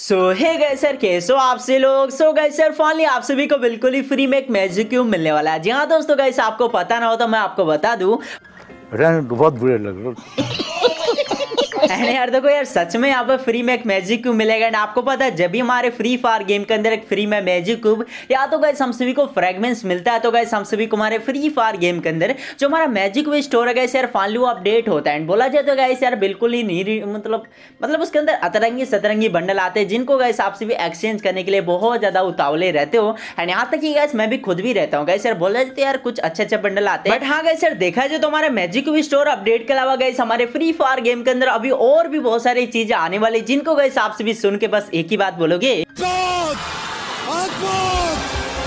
सो हे गए सर के सो आपसे लोग सो गए सर फॉनली आप सभी को बिल्कुल ही फ्री में एक मैजिक क्यूब मिलने वाला है जी हाँ दोस्तों गए आपको पता ना हो तो मैं आपको बता दूँ बहुत बुरे लग रहे एंड यार देखो यार सच में यहाँ पर फ्री में एक मैजिक क्यूब मिलेगा एंड आपको पता है जब भी हमारे फ्री फायर गेम के अंदर एक फ्री में मैजिक क्यूब या तो गए हम सभी को फ्रेगमेंट्स मिलता है तो गए हम सभी को हमारे फ्री फायर गेम के अंदर जो हमारा मैजिक क्यूब स्टोर है गए यार फाइनली अपडेट होता है एंड बोला जाए तो गए यार बिल्कुल ही नहीं मतलब मतलब उसके अंदर अतरंगी सतरंगी बंडल आते हैं जिनको गए आपसे भी एक्सचेंज करने के लिए बहुत ज़्यादा उतावले रहते हो एंड यहाँ तक कि गए मैं भी खुद भी रहता हूँ गए सर बोला जाए तो यार कुछ अच्छे अच्छे बंडल आते हैं बट हाँ गए सर देखा जाए तो हमारे मैजिक क्यूब स्टोर अपडेट के अलावा गए हमारे फ्री फायर गेम के अंदर अभी अभी और भी बहुत सारी चीजें आने वाली जिनको गए आपसे भी सुन के बस एक ही बात बोलोगे God,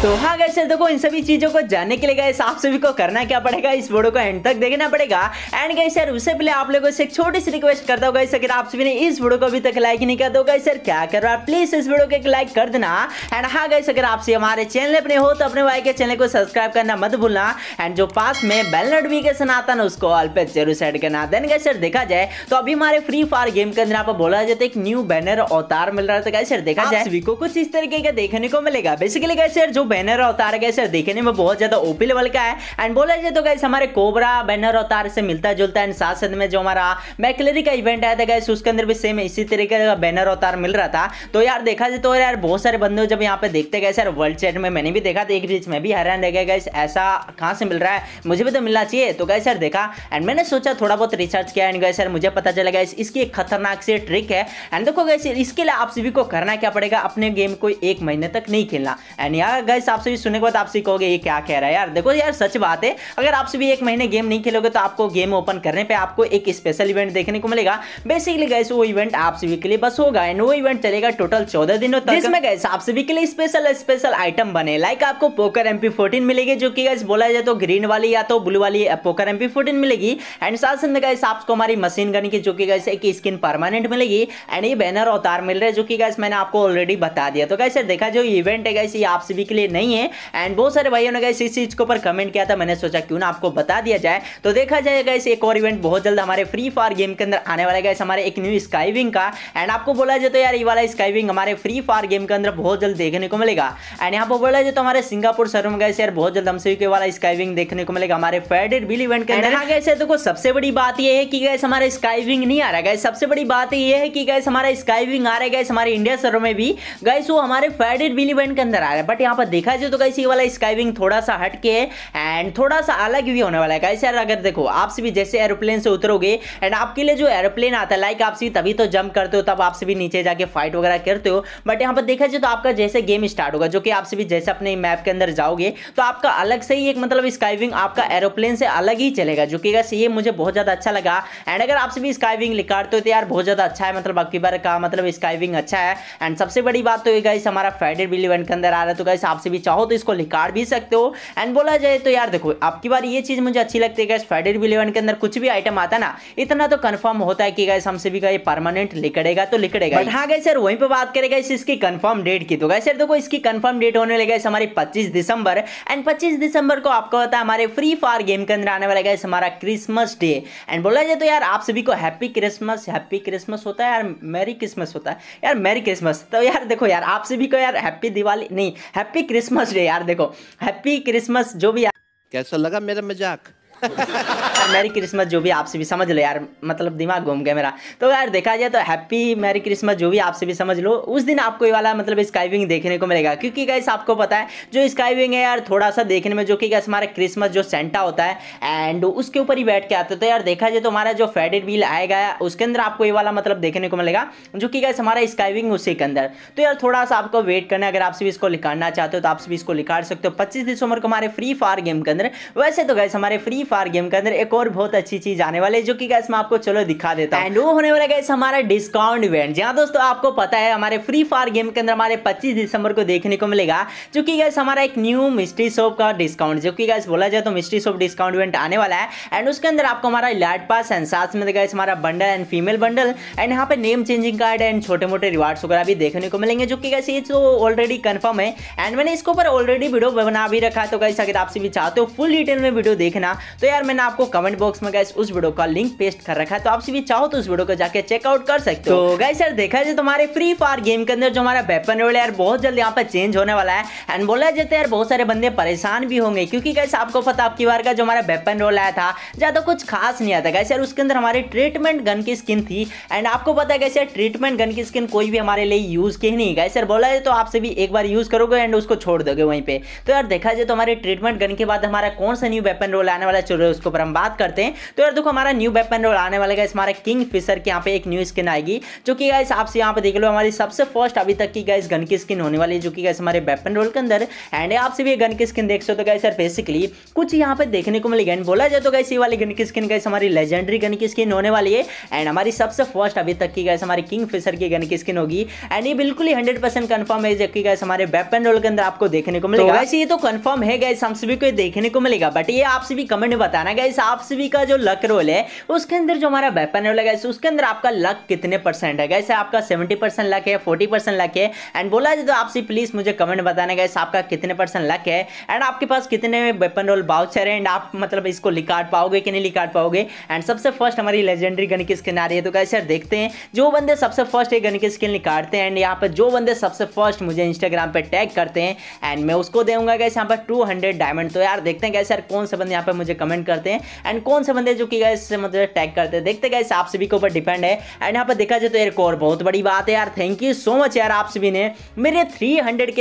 तो हाँ गैसे देखो तो इन सभी चीजों को जानने के लिए गए आप सभी को करना क्या पड़ेगा इस वीडियो को एंड तक देखना पड़ेगा एंड गई सर उससे पहले आप लोगों से एक छोटी सी रिक्वेस्ट करता हूँ गई अगर आप सभी ने इस वीडियो को अभी तक लाइक नहीं किया तो गई सर क्या कर रहा है प्लीज इस वीडियो को एक लाइक कर देना एंड हाँ गई अगर आप सभी हमारे चैनल अपने हो तो अपने भाई के चैनल को सब्सक्राइब करना मत भूलना एंड जो पास में बेल नोटिफिकेशन आता ना उसको ऑल पे जरूर सेट करना देन गई सर देखा जाए तो अभी हमारे फ्री फायर गेम के अंदर आपको बोला जाता है एक न्यू बैनर अवतार मिल रहा था गई सर देखा जाए सभी को कुछ इस तरीके का देखने को मिलेगा बेसिकली गई सर जो बैनर अवतार तार गए देखने में बहुत ज्यादा ओपी लेवल का है एंड बोला जाए तो गैस हमारे कोबरा बैनर अवतार से मिलता जुलता एंड साथ साथ में जो हमारा मैकलरी का इवेंट आया था गैस उसके अंदर भी सेम इसी तरीके का बैनर अवतार मिल रहा था तो यार देखा जाए तो यार बहुत सारे बंदे जब यहाँ पे देखते गए सर वर्ल्ड चैट में मैंने भी देखा था एक बीच में भी हैरान रह गया गैस ऐसा कहाँ से मिल रहा है मुझे भी तो मिलना चाहिए तो गए सर देखा एंड मैंने सोचा थोड़ा बहुत रिसर्च किया एंड गए सर मुझे पता चला गया इसकी एक खतरनाक से ट्रिक है एंड देखो गए इसके लिए आप सभी को करना क्या पड़ेगा अपने गेम को एक महीने तक नहीं खेलना एंड यार गए गाइस आपसे भी सुनने के बाद आप सीखोगे ये क्या कह रहा है यार देखो यार सच बात है अगर आपसे भी एक महीने गेम नहीं खेलोगे तो आपको गेम ओपन करने पे आपको एक स्पेशल इवेंट देखने को मिलेगा बेसिकली गैस वो इवेंट आप सभी के लिए बस होगा एंड वो इवेंट चलेगा टोटल चौदह दिनों तक इसमें गैस आप सभी के लिए स्पेशल स्पेशल आइटम बने लाइक आपको पोकर एमपी फोर्टीन मिलेगी जो की गैस बोला जाए तो ग्रीन वाली या तो ब्लू वाली पोकर एमपी फोर्टीन मिलेगी एंड साथ साथ में गैस आपको हमारी मशीन गन की जो की गैस एक स्किन परमानेंट मिलेगी एंड ये बैनर अवतार मिल रहा है जो की गैस मैंने आपको ऑलरेडी बता दिया तो गैसे देखा जो इवेंट है गैस ये आप सभी के लिए नहीं है एंड बहुत सारे भाइयों ने गए इस चीज़ के ऊपर कमेंट किया था मैंने सोचा क्यों ना आपको बता दिया जाए तो देखा जाएगा इस एक और इवेंट बहुत जल्द हमारे फ्री फायर गेम के अंदर आने वाला है हमारे एक न्यू स्काइविंग का एंड आपको बोला जाए तो यार ये वाला स्काइविंग हमारे फ्री फायर गेम के अंदर बहुत जल्द देखने को मिलेगा एंड यहाँ पर बोला जाए तो हमारे सिंगापुर शहर में गए यार बहुत जल्द हमसे के वाला स्काइविंग देखने को मिलेगा हमारे फेडेड बिल इवेंट के अंदर गए हाँ देखो सबसे बड़ी बात यह है कि गैस हमारे स्काइविंग नहीं आ रहा है सबसे बड़ी बात यह है कि गैस हमारा स्काइविंग आ रहा है गैस हमारे इंडिया शहरों में भी गैस वो हमारे फेडेड बिल इवेंट के अंदर आ रहा है बट यहाँ पर देखा जाए तो कैसे ये वाला स्काई विंग थोड़ा सा हटके है एंड थोड़ा सा अलग भी होने वाला है कैसे यार अगर देखो आप सभी जैसे एरोप्लेन से उतरोगे एंड आपके लिए जो एरोप्लेन आता है लाइक आप सभी तभी तो जंप करते हो तब आप सभी नीचे जाके फाइट वगैरह करते हो बट यहाँ पर देखा जाए तो आपका जैसे गेम स्टार्ट होगा जो कि आप सभी जैसे अपने मैप के अंदर जाओगे तो आपका अलग से ही एक मतलब स्काईविंग आपका एरोप्लेन से अलग ही चलेगा जो कि ये मुझे बहुत ज़्यादा अच्छा लगा एंड अगर आप सभी स्काईविंग निकालते हो तो यार बहुत ज़्यादा अच्छा है मतलब अबकी बार का मतलब स्काईविंग अच्छा है एंड सबसे बड़ी बात तो ये गाइस हमारा फेडेड बिल इवेंट के अंदर आ रहा है तो गाइस आपसे भी चाहो तो इसको निकाल भी सकते हो एंड बोला जाए तो यार देखो आपकी बार ये चीज़ मुझे अच्छी लगती है फेडर फ्राइडे इलेवन के अंदर कुछ भी आइटम आता है ना इतना तो कन्फर्म होता है कि गैस हमसे भी गए परमानेंट लिकड़ेगा तो लिकड़ेगा हाँ गए सर वहीं पर बात करेगा इसकी कन्फर्म डेट की तो गए सर देखो इसकी कन्फर्म डेट होने लगे हमारी पच्चीस दिसंबर एंड पच्चीस दिसंबर को आपको होता है हमारे फ्री फायर गेम के अंदर आने वाला गैस हमारा क्रिसमस डे एंड बोला जाए तो यार आप सभी को हैप्पी क्रिसमस हैप्पी क्रिसमस होता है यार मेरी क्रिसमस होता है यार मेरी क्रिसमस तो यार देखो यार आप सभी को यार हैप्पी दिवाली नहीं हैप्पी क्रिसमस डे यार देखो हैप्पी क्रिसमस जो भी कैसा लगा मेरा मजाक मैरी क्रिसमस जो भी आपसे भी समझ लो यार मतलब दिमाग घूम गया मेरा तो यार देखा जाए तो हैप्पी मैरी क्रिसमस जो भी आपसे भी समझ लो उस दिन आपको ये वाला मतलब स्काइविंग देखने को मिलेगा क्योंकि गैस आपको पता है जो स्काइविंग है यार थोड़ा सा देखने में जो कि गैस हमारा क्रिसमस जो सेंटा होता है एंड उसके ऊपर ही बैठ के आते तो यार देखा जाए तो हमारा जो फेडेड व्हील आएगा उसके अंदर आपको ये वाला मतलब देखने को मिलेगा जो कि गैस हमारा स्काइविंग उसी के अंदर तो यार थोड़ा सा आपको वेट करना अगर आपसे भी इसको लिखाना चाहते हो तो आपसे भी इसको लिखा सकते हो पच्चीस दिसंबर को हमारे फ्री फायर गेम के अंदर वैसे तो गैस हमारे फ्री फायर गेम के अंदर एक और बहुत अच्छी चीज आने वाली है जो कि गैस मैं आपको चलो दिखा देता हूँ वो होने वाला गैस हमारा डिस्काउंट इवेंट जहाँ दोस्तों आपको पता है हमारे फ्री फायर गेम के अंदर हमारे पच्चीस दिसंबर को देखने को मिलेगा जो कि गैस हमारा एक न्यू मिस्ट्री शॉप का डिस्काउंट जो कि गैस बोला जाए तो मिस्ट्री शॉप डिस्काउंट इवेंट आने वाला है एंड उसके अंदर आपको हमारा लाइट पास एंड साथ में गैस हमारा bundle and female bundle and यहाँ पे नेम चेंजिंग कार्ड एंड छोटे मोटे रिवार्ड्स वगैरह भी देखने को मिलेंगे जो कि गैस ये तो ऑलरेडी कन्फर्म है एंड मैंने इसके ऊपर ऑलरेडी वीडियो बना भी रखा है तो गैस अगर आपसे भी चाहते हो फुल डिटेल में वीडियो देखना तो यार मैंने आपको कमेंट बॉक्स में गैस उस वीडियो का लिंक पेस्ट कर रखा है तो आप सभी चाहो तो उस वीडियो को जाकर चेकआउट कर सकते हो तो गैस यार देखा जाए तुम्हारे फ्री फायर गेम के अंदर जो हमारा वेपन रोल यार बहुत जल्द यहाँ पर चेंज होने वाला है एंड बोला जाता तो यार बहुत सारे बंदे परेशान भी होंगे क्योंकि गैस आपको पता आपकी बार का जो हमारा वेपन रोल आया था ज़्यादा कुछ खास नहीं आता गैस यार उसके अंदर हमारे ट्रीटमेंट गन की स्किन थी एंड आपको पता है गैस ट्रीटमेंट गन की स्किन कोई भी हमारे लिए यूज़ की नहीं गैस यार बोला जाए तो आपसे भी एक बार यूज़ करोगे एंड उसको छोड़ दोगे वहीं पर तो यार देखा जाए तो हमारे ट्रीटमेंट गन के बाद हमारा कौन सा न्यू वेपन रोल आने वाला स्टोरी है उसके ऊपर हम बात करते हैं तो यार देखो हमारा न्यू वेपन रोल आने वाले गाइस हमारे किंग फिशर के यहाँ पे एक न्यू स्किन आएगी जो कि गाइस आपसे यहाँ पे देख लो हमारी सबसे फर्स्ट अभी तक की गाइस गन की स्किन होने वाली है जो कि गाइस हमारे वेपन रोल के अंदर एंड आपसे भी गन की स्किन देख सकते हो गाइस तो यार बेसिकली कुछ यहाँ पे देखने को मिली एंड बोला जाए तो गाइस ये वाली गन की स्किन गाइस हमारी लेजेंडरी गन की स्किन होने वाली है एंड हमारी सबसे फर्स्ट अभी तक की गाइस हमारी किंग फिशर की गन की स्किन होगी एंड ये बिल्कुल ही हंड्रेड परसेंट कन्फर्म है जबकि गाइस हमारे वेपन रोल के अंदर आपको देखने को मिलेगा तो वैसे ये तो कन्फर्म है गाइस हम सभी को देखने को मिलेगा बट ये आपसे भी कमेंट कमेंट में बताना गाइस आप सभी का जो लक रोल है उसके अंदर जो हमारा वेपन रोल है उसके अंदर आपका लक कितने परसेंट है गैसे आपका सेवेंटी परसेंट लक है फोर्टी परसेंट लक है एंड बोला जाए तो आपसे प्लीज मुझे कमेंट बताना गाइस आपका कितने परसेंट लक है एंड आपके पास कितने वेपन रोल बाउचर है एंड आप मतलब इसको लिकाट पाओगे कि नहीं लिकाट पाओगे एंड सबसे फर्स्ट हमारी लेजेंडरी गन की स्किन आ रही है तो कैसे यार देखते हैं जो बंदे सबसे फर्स्ट ये गन की स्किन निकालते हैं एंड यहाँ पर जो बंदे सबसे फर्स्ट मुझे इंस्टाग्राम पर टैग करते हैं एंड मैं उसको दूंगा गैस यहाँ पर टू हंड्रेड डायमंड तो यार देखते हैं गैस यार कौन से बंदे यहाँ पर मुझे कमेंट करते हैं एंड कौन से बंदे जो कि गाइस मतलब टैग करते हैं देखते गाइस आप सभी के ऊपर डिपेंड है एंड यहाँ पर देखा जाए तो एक और बहुत बड़ी बात है यार थैंक यू सो मच यार आप सभी ने मेरे थ्री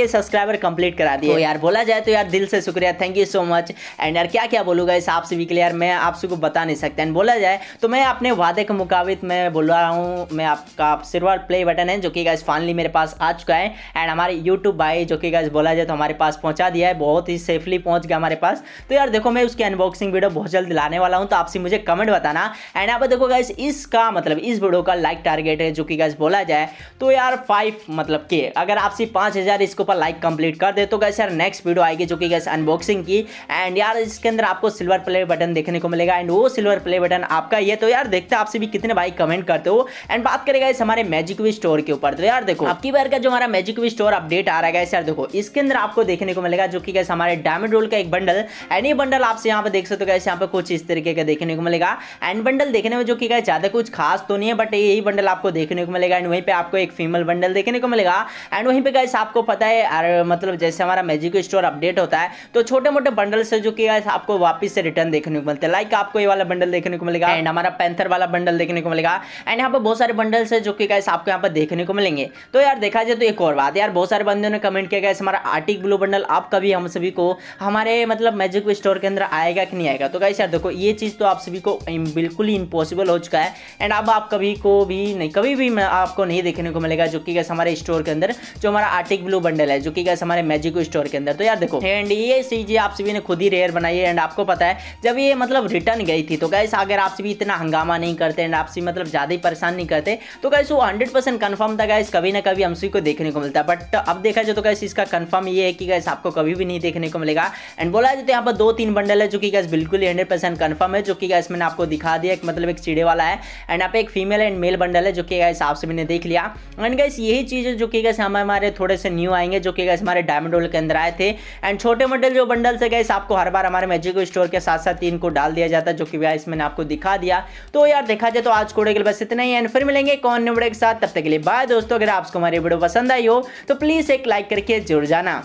के सब्सक्राइबर कंप्लीट करा दिए तो यार बोला जाए तो यार दिल से शुक्रिया thank you so much and यार क्या क्या बोलूँगा इस आप सभी के लिए यार मैं आप सबको बता नहीं सकता एंड बोला जाए तो मैं अपने वादे के मुकाबित मैं बोल रहा हूँ मैं आपका सिल्वर प्ले बटन है जो कि गाइस फाइनली मेरे पास आ चुका है एंड हमारे यूट्यूब भाई जो कि गाइस बोला जाए तो हमारे पास पहुँचा दिया है बहुत ही सेफली पहुँच गया हमारे पास तो यार देखो मैं उसकी अनबॉक्सिंग इंटरेस्टिंग वीडियो बहुत जल्द लाने वाला हूँ तो आपसे मुझे कमेंट बताना एंड यहाँ पर देखो गाइस इसका मतलब इस वीडियो का लाइक टारगेट है जो कि गाइस बोला जाए तो यार फाइव मतलब के अगर आपसे पाँच हज़ार इसके ऊपर लाइक कंप्लीट कर दे तो गैस यार नेक्स्ट वीडियो आएगी जो कि गैस अनबॉक्सिंग की एंड यार इसके अंदर आपको सिल्वर प्ले बटन देखने को मिलेगा एंड वो सिल्वर प्ले बटन आपका ये तो यार देखते आपसे भी कितने भाई कमेंट करते हो एंड बात करेगा इस हमारे मैजिक वी स्टोर के ऊपर तो यार देखो आपकी बार का जो हमारा मैजिक वी स्टोर अपडेट आ रहा है यार देखो इसके अंदर आपको देखने को मिलेगा जो कि गैस हमारे डायमंड रोल का एक बंडल एंड ये बंडल आपसे यहाँ पर देख सकते तो कैसे यहाँ पर कुछ इस तरीके का देखने को मिलेगा एंड बंडल देखने में जो कि गए ज़्यादा कुछ खास तो नहीं है बट यही बंडल आपको देखने को मिलेगा एंड वहीं पर आपको एक फीमेल बंडल देखने को मिलेगा एंड वहीं पर गैस आपको पता है मतलब जैसे हमारा मैजिक स्टोर अपडेट होता है तो छोटे मोटे बंडल से जो कि गैस आपको वापस से रिटर्न देखने को मिलते हैं लाइक आपको ये वाला बंडल देखने को मिलेगा एंड हमारा पैंथर वाला बंडल देखने को मिलेगा एंड यहाँ पर बहुत सारे बंडल से जो कि गैस आपको यहाँ पर देखने को मिलेंगे तो यार देखा जाए तो एक और बात यार बहुत सारे बंदों ने कमेंट किया गया हमारा आर्टिक ब्लू बंडल आप कभी हम सभी को हमारे मतलब मैजिक स्टोर के अंदर आएगा कि नहीं जाएगा तो गाइस यार देखो ये चीज़ तो आप सभी को बिल्कुल ही इम्पॉसिबल हो चुका है एंड अब आप कभी को भी नहीं कभी भी आपको नहीं देखने को मिलेगा जो कि गैस हमारे स्टोर के अंदर जो हमारा आर्टिक ब्लू बंडल है जो कि गैस हमारे मैजिको स्टोर के अंदर तो यार देखो एंड ये चीज़ आप सभी ने खुद ही रेयर बनाई है एंड आपको पता है जब ये मतलब रिटर्न गई थी तो गैस अगर आप सभी इतना हंगामा नहीं करते एंड आप सभी मतलब ज़्यादा ही परेशान नहीं करते तो गैस वो हंड्रेड परसेंट कन्फर्म था गैस कभी ना कभी हम सभी को देखने को मिलता है बट अब देखा जाए तो गैस इसका कन्फर्म ये है कि गैस आपको कभी भी नहीं देखने को मिलेगा एंड बोला जाए तो यहाँ पर दो तीन बंडल है जो कि गैस बिल्कुल हंड्रेड परसेंट कन्फर्म है जो कि गैस मैंने आपको दिखा दिया एक मतलब एक चिड़े वाला है एंड यहाँ पे एक फीमेल एंड मेल बंडल है जो कि गैस आपसे मैंने देख लिया एंड गैस यही चीज़ है जो कि गैस हम हमारे थोड़े से न्यू आएंगे जो कि गैस हमारे डायमंड रोल के अंदर आए थे एंड छोटे मोटे जो बंडल से गैस आपको हर बार हमारे मैजिको स्टोर के साथ साथ इनको डाल दिया जाता है जो कि गैस मैंने आपको दिखा दिया तो यार देखा जाए तो आज कोड़े के लिए बस इतना ही एंड फिर मिलेंगे कौन न्यूबड़े के साथ तब तक के लिए बाय दोस्तों अगर आपको हमारी वीडियो पसंद आई हो तो प्लीज़ एक लाइक करके जुड़ जाना